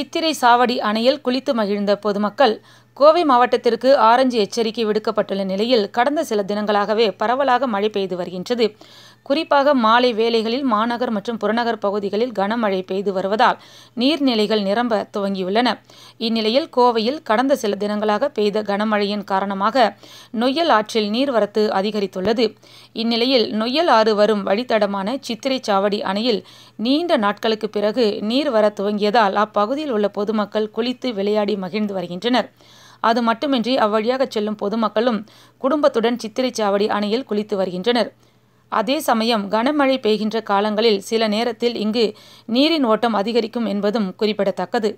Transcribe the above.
சித்திரை சாவடி அணையில் குளித்து மகிழ்ந்த பொதுமக்கள் கோவை மாவட்டத்திற்கு ஆரஞ்சு எச்சரிக்கை விடுக்கப்பட்டுள்ள நிலையில் கடந்த சில தினங்களாகவே பரவலாக மழை பெய்து வருகின்றது குறிப்பாக மாலை வேளைகளில் மாநகர் மற்றும் புறநகர் பகுதிகளில் கனமழை பெய்து வருவதால் நீர்நிலைகள் நிரம்ப துவங்கியுள்ளன இந்நிலையில் கோவையில் கடந்த சில தினங்களாக பெய்த கனமழையின் காரணமாக நொய்யல் ஆற்றில் நீர்வரத்து அதிகரித்துள்ளது இந்நிலையில் நொய்யல் ஆறு வரும் வழித்தடமான சித்திரை சாவடி அணையில் நீண்ட நாட்களுக்கு பிறகு நீர் வர துவங்கியதால் அப்பகுதியில் உள்ள பொதுமக்கள் குளித்து விளையாடி மகிழ்ந்து வருகின்றனர் அது மட்டுமின்றி அவ்வழியாக செல்லும் பொதுமக்களும் குடும்பத்துடன் சித்திரை சாவடி அணையில் குளித்து வருகின்றனர் அதே சமயம் கனமழை பெய்கின்ற காலங்களில் சில நேரத்தில் இங்கு நீரின் ஓட்டம் அதிகரிக்கும் என்பதும் குறிப்பிடத்தக்கது